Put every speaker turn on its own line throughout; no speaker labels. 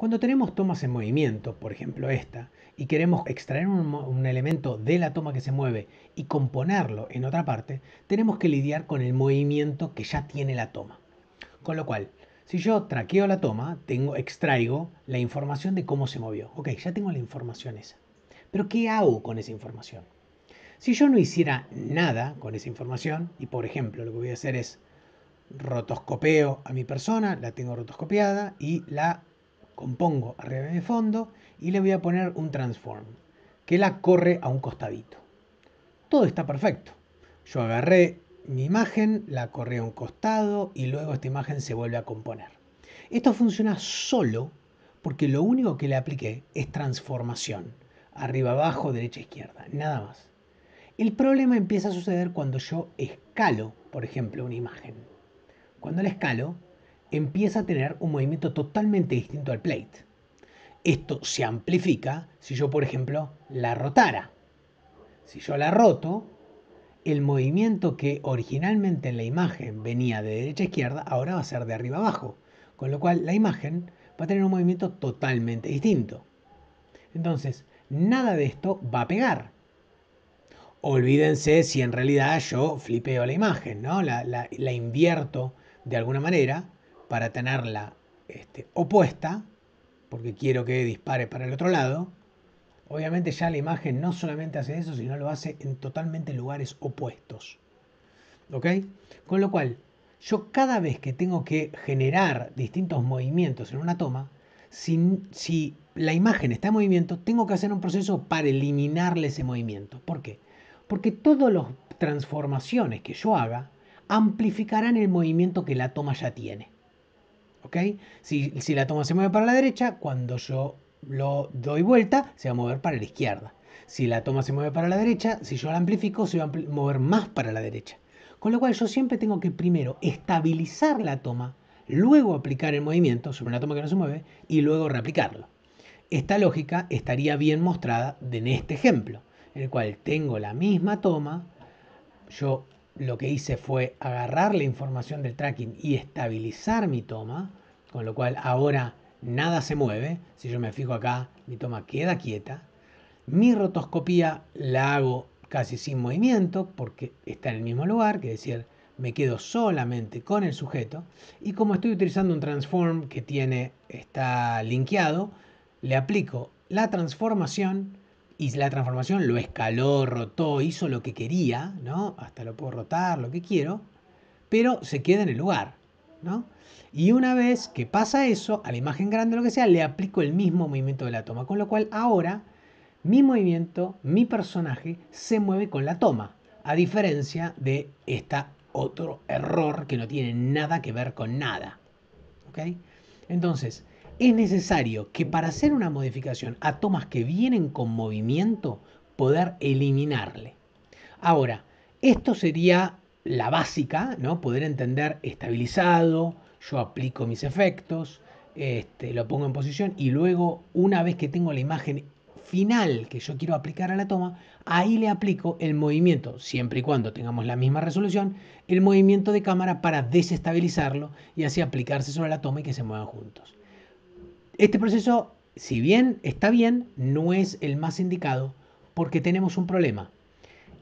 Cuando tenemos tomas en movimiento, por ejemplo esta, y queremos extraer un, elemento de la toma que se mueve y componerlo en otra parte, tenemos que lidiar con el movimiento que ya tiene la toma. Con lo cual, si yo traqueo la toma, tengo, extraigo la información de cómo se movió. Ok, ya tengo la información esa. Pero ¿qué hago con esa información? Si yo no hiciera nada con esa información, y por ejemplo lo que voy a hacer es rotoscopeo a mi persona, la tengo rotoscopiada y la compongo arriba de fondo y le voy a poner un transform que la corre a un costadito. Todo está perfecto. Yo agarré mi imagen, la corré a un costado y luego esta imagen se vuelve a componer. Esto funciona solo porque lo único que le apliqué es transformación. Arriba, abajo, derecha, izquierda. Nada más. El problema empieza a suceder cuando yo escalo, por ejemplo, una imagen. Cuando la escalo, empieza a tener un movimiento totalmente distinto al plate. Esto se amplifica si yo, por ejemplo, la rotara. Si yo la roto, el movimiento que originalmente en la imagen venía de derecha a izquierda, ahora va a ser de arriba a abajo. Con lo cual la imagen va a tener un movimiento totalmente distinto. Entonces, nada de esto va a pegar. Olvídense si en realidad yo flipeo la imagen, ¿no? La, la invierto de alguna manera para tenerla este, opuesta, porque quiero que dispare para el otro lado, obviamente ya la imagen no solamente hace eso, sino lo hace en totalmente lugares opuestos. ¿Ok? Con lo cual, yo cada vez que tengo que generar distintos movimientos en una toma, si, si, la imagen está en movimiento, tengo que hacer un proceso para eliminarle ese movimiento. ¿Por qué? Porque todas las transformaciones que yo haga amplificarán el movimiento que la toma ya tiene. Si, si la toma se mueve para la derecha, cuando yo lo doy vuelta, se va a mover para la izquierda. Si la toma se mueve para la derecha, si yo la amplifico, se va a mover más para la derecha. Con lo cual yo siempre tengo que primero estabilizar la toma, luego aplicar el movimiento sobre una toma que no se mueve y luego reaplicarlo. Esta lógica estaría bien mostrada en este ejemplo, en el cual tengo la misma toma, yo lo que hice fue agarrar la información del tracking y estabilizar mi toma, con lo cual ahora nada se mueve. Si yo me fijo acá, mi toma queda quieta. Mi rotoscopía la hago casi sin movimiento porque está en el mismo lugar, que decir, me quedo solamente con el sujeto. Y como estoy utilizando un transform que tiene, está linkeado, le aplico la transformación y la transformación lo escaló, rotó, hizo lo que quería, ¿no? Hasta lo puedo rotar, lo que quiero, pero se queda en el lugar, ¿no? Y una vez que pasa eso, a la imagen grande o lo que sea, le aplico el mismo movimiento de la toma, con lo cual ahora mi movimiento, mi personaje, se mueve con la toma, a diferencia de este otro error que no tiene nada que ver con nada. ¿Ok? Entonces, es necesario que para hacer una modificación a tomas que vienen con movimiento, poder eliminarle. Ahora, esto sería la básica, ¿no? Poder entender estabilizado, yo aplico mis efectos, este, lo pongo en posición y luego, una vez que tengo la imagen final que yo quiero aplicar a la toma, ahí le aplico el movimiento, siempre y cuando tengamos la misma resolución, el movimiento de cámara para desestabilizarlo y así aplicarse sobre la toma y que se muevan juntos. Este proceso, si bien está bien, no es el más indicado porque tenemos un problema.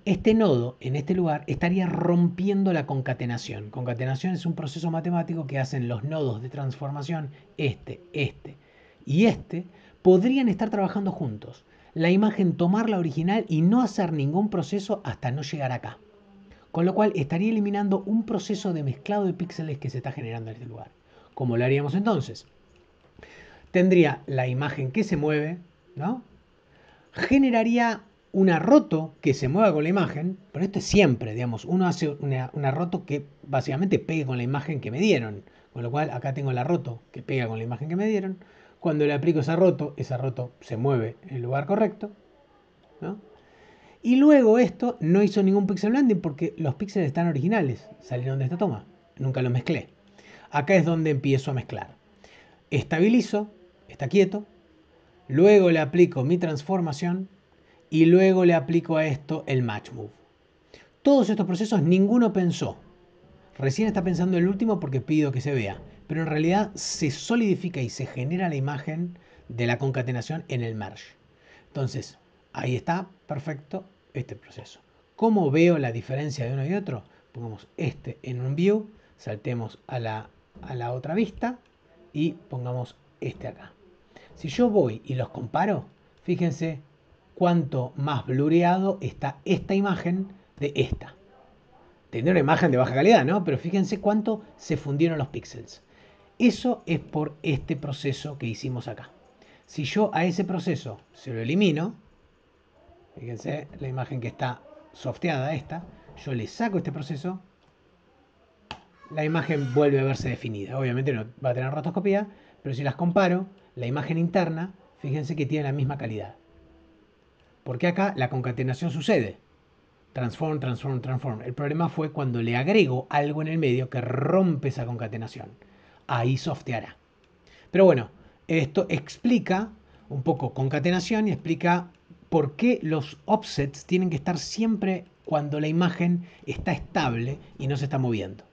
Este nodo en este lugar estaría rompiendo la concatenación. Concatenación es un proceso matemático que hacen los nodos de transformación, este, este y este, podrían estar trabajando juntos. La imagen tomar la original y no hacer ningún proceso hasta no llegar acá. Con lo cual estaría eliminando un proceso de mezclado de píxeles que se está generando en este lugar. ¿Cómo lo haríamos entonces? tendría la imagen que se mueve, ¿no? Generaría una roto que se mueva con la imagen, pero esto es siempre, digamos, uno hace una, roto que básicamente pegue con la imagen que me dieron, con lo cual acá tengo la roto que pega con la imagen que me dieron, cuando le aplico esa roto, esa roto se mueve en el lugar correcto, ¿no? Y luego esto no hizo ningún pixel blending porque los píxeles están originales, salieron de esta toma, nunca los mezclé. Acá es donde empiezo a mezclar. Estabilizo, está quieto, luego le aplico mi transformación y luego le aplico a esto el match move. Todos estos procesos ninguno pensó. Recién está pensando el último porque pido que se vea, pero en realidad se solidifica y se genera la imagen de la concatenación en el merge. Entonces, ahí está perfecto este proceso. ¿Cómo veo la diferencia de uno y otro? Pongamos este en un view, saltemos a la, a la otra vista y pongamos este acá. Si yo voy y los comparo, fíjense cuánto más blureado está esta imagen de esta. Tendría una imagen de baja calidad, ¿no? Pero fíjense cuánto se fundieron los píxeles. Eso es por este proceso que hicimos acá. Si yo a ese proceso se lo elimino, fíjense la imagen que está softeada esta, yo le saco este proceso, la imagen vuelve a verse definida. Obviamente no va a tener rotoscopía, pero si las comparo, la imagen interna, fíjense que tiene la misma calidad. Porque acá la concatenación sucede. Transform, transform, transform. El problema fue cuando le agrego algo en el medio que rompe esa concatenación. Ahí softeará. Pero bueno, esto explica un poco concatenación y explica por qué los offsets tienen que estar siempre cuando la imagen está estable y no se está moviendo.